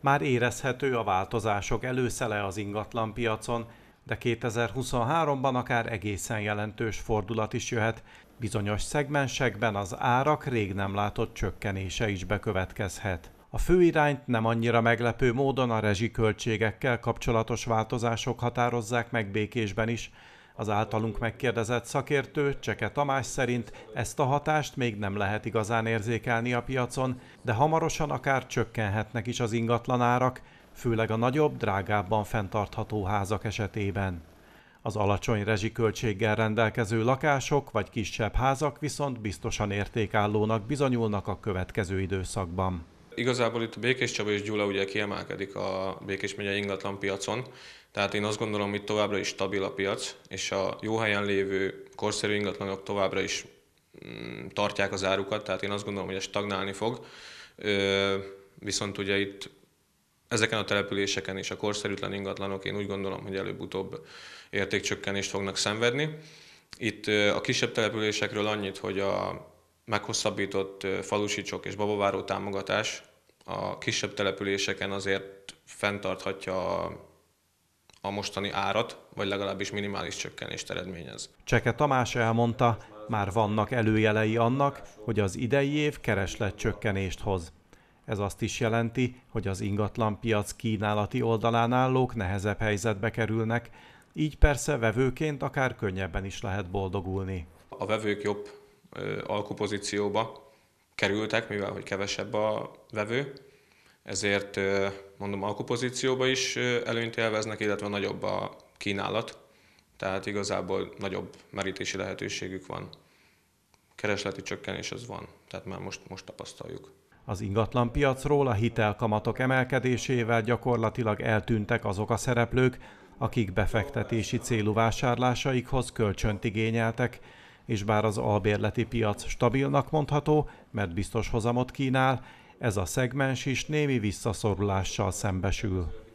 Már érezhető a változások előszele az ingatlan piacon, de 2023-ban akár egészen jelentős fordulat is jöhet, bizonyos szegmensekben az árak rég nem látott csökkenése is bekövetkezhet. A fő irányt nem annyira meglepő módon a rezsiköltségekkel kapcsolatos változások határozzák meg békésben is, az általunk megkérdezett szakértő Cseke Tamás szerint ezt a hatást még nem lehet igazán érzékelni a piacon, de hamarosan akár csökkenhetnek is az ingatlanárak, főleg a nagyobb, drágábban fenntartható házak esetében. Az alacsony rezsiköltséggel rendelkező lakások vagy kisebb házak viszont biztosan értékállónak bizonyulnak a következő időszakban igazából itt Békés Csaba és Gyula ugye kiemelkedik a Békés megye ingatlan piacon, tehát én azt gondolom, hogy továbbra is stabil a piac, és a jó helyen lévő korszerű ingatlanok továbbra is mm, tartják az árukat, tehát én azt gondolom, hogy ez stagnálni fog. Ö, viszont ugye itt ezeken a településeken is a korszerűtlen ingatlanok én úgy gondolom, hogy előbb-utóbb értékcsökkenést fognak szenvedni. Itt a kisebb településekről annyit, hogy a meghosszabbított falusicsok és babaváró támogatás a kisebb településeken azért fenntarthatja a, a mostani árat, vagy legalábbis minimális csökkenést eredményez. Cseke Tamás elmondta, már vannak előjelei annak, hogy az idei év kereslet csökkenést hoz. Ez azt is jelenti, hogy az ingatlanpiac kínálati oldalán állók nehezebb helyzetbe kerülnek, így persze vevőként akár könnyebben is lehet boldogulni. A vevők jobb alkupozícióba kerültek, mivel hogy kevesebb a vevő, ezért mondom alkupozícióba is előnyt élveznek, illetve nagyobb a kínálat, tehát igazából nagyobb merítési lehetőségük van. Keresleti csökkenés az van, tehát már most, most tapasztaljuk. Az ingatlan piacról a hitelkamatok emelkedésével gyakorlatilag eltűntek azok a szereplők, akik befektetési célú vásárlásaikhoz kölcsönt igényeltek, és bár az albérleti piac stabilnak mondható, mert biztos hozamot kínál, ez a szegmens is némi visszaszorulással szembesül.